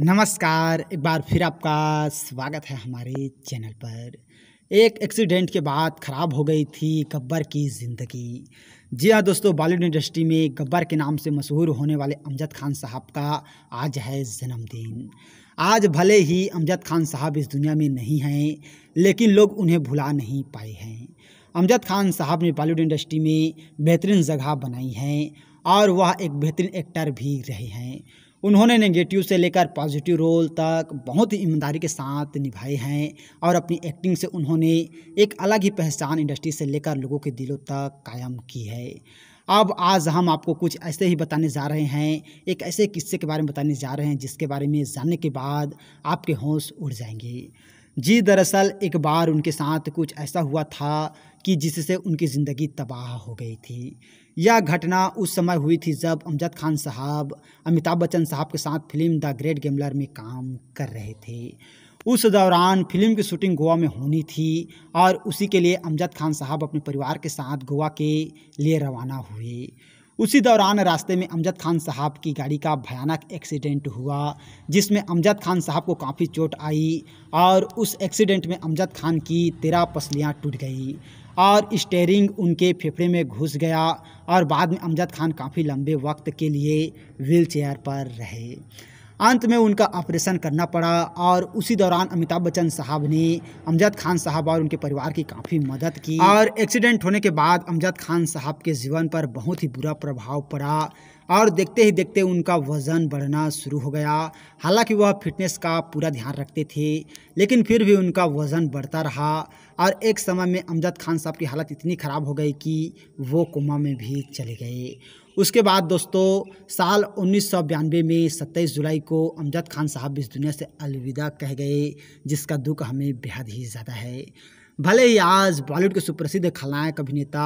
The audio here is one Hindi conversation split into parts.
नमस्कार एक बार फिर आपका स्वागत है हमारे चैनल पर एक एक्सीडेंट के बाद ख़राब हो गई थी गब्बर की ज़िंदगी जी हाँ दोस्तों बॉलीवुड इंडस्ट्री में गब्बर के नाम से मशहूर होने वाले अमजद खान साहब का आज है जन्मदिन आज भले ही अमजद खान साहब इस दुनिया में नहीं हैं लेकिन लोग उन्हें भुला नहीं पाए हैं अमजद खान साहब ने बॉलीवुड इंडस्ट्री में बेहतरीन जगह बनाई है और वह एक बेहतरीन एक्टर भी रहे हैं उन्होंने नेगेटिव से लेकर पॉजिटिव रोल तक बहुत ही ईमानदारी के साथ निभाए हैं और अपनी एक्टिंग से उन्होंने एक अलग ही पहचान इंडस्ट्री से लेकर लोगों के दिलों तक कायम की है अब आज हम आपको कुछ ऐसे ही बताने जा रहे हैं एक ऐसे किस्से के बारे में बताने जा रहे हैं जिसके बारे में जानने के बाद आपके होश उड़ जाएंगे जी दरअसल एक बार उनके साथ कुछ ऐसा हुआ था कि जिससे उनकी ज़िंदगी तबाह हो गई थी यह घटना उस समय हुई थी जब अमजद खान साहब अमिताभ बच्चन साहब के साथ फिल्म द ग्रेट गेमलर में काम कर रहे थे उस दौरान फिल्म की शूटिंग गोवा में होनी थी और उसी के लिए अमजद खान साहब अपने परिवार के साथ गोवा के लिए रवाना हुए उसी दौरान रास्ते में अमजद खान साहब की गाड़ी का भयानक एक्सीडेंट हुआ जिसमें अमजद खान साहब को काफ़ी चोट आई और उस एक्सीडेंट में अमजद खान की तेरह पसलियाँ टूट गई और स्टेयरिंग उनके फेफड़े में घुस गया और बाद में अमजद खान काफ़ी लंबे वक्त के लिए व्हील चेयर पर रहे अंत में उनका ऑपरेशन करना पड़ा और उसी दौरान अमिताभ बच्चन साहब ने अमजद खान साहब और उनके परिवार की काफ़ी मदद की और एक्सीडेंट होने के बाद अमजद खान साहब के जीवन पर बहुत ही बुरा प्रभाव पड़ा और देखते ही देखते उनका वज़न बढ़ना शुरू हो गया हालांकि वह फिटनेस का पूरा ध्यान रखते थे लेकिन फिर भी उनका वज़न बढ़ता रहा और एक समय में अमजद खान साहब की हालत इतनी ख़राब हो गई कि वो कोमा में भी चले गए उसके बाद दोस्तों साल उन्नीस में 27 जुलाई को अमजद खान साहब इस दुनिया से अलविदा कह गए जिसका दुख हमें बेहद ही ज़्यादा है भले ही आज बॉलीवुड के सुप्रसिद्ध खलनायक अभिनेता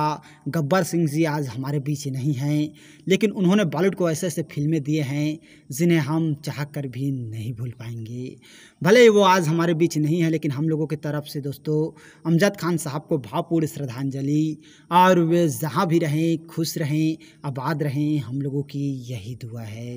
गब्बर सिंह जी आज हमारे बीच नहीं हैं लेकिन उन्होंने बॉलीवुड को ऐसे ऐसे फिल्में दिए हैं जिन्हें हम चाह कर भी नहीं भूल पाएंगे भले ही वो आज हमारे बीच नहीं है लेकिन हम लोगों की तरफ से दोस्तों अमजद खान साहब को भावपूर्ण श्रद्धांजलि और वे जहाँ भी रहें खुश रहें आबाद रहें हम लोगों की यही दुआ है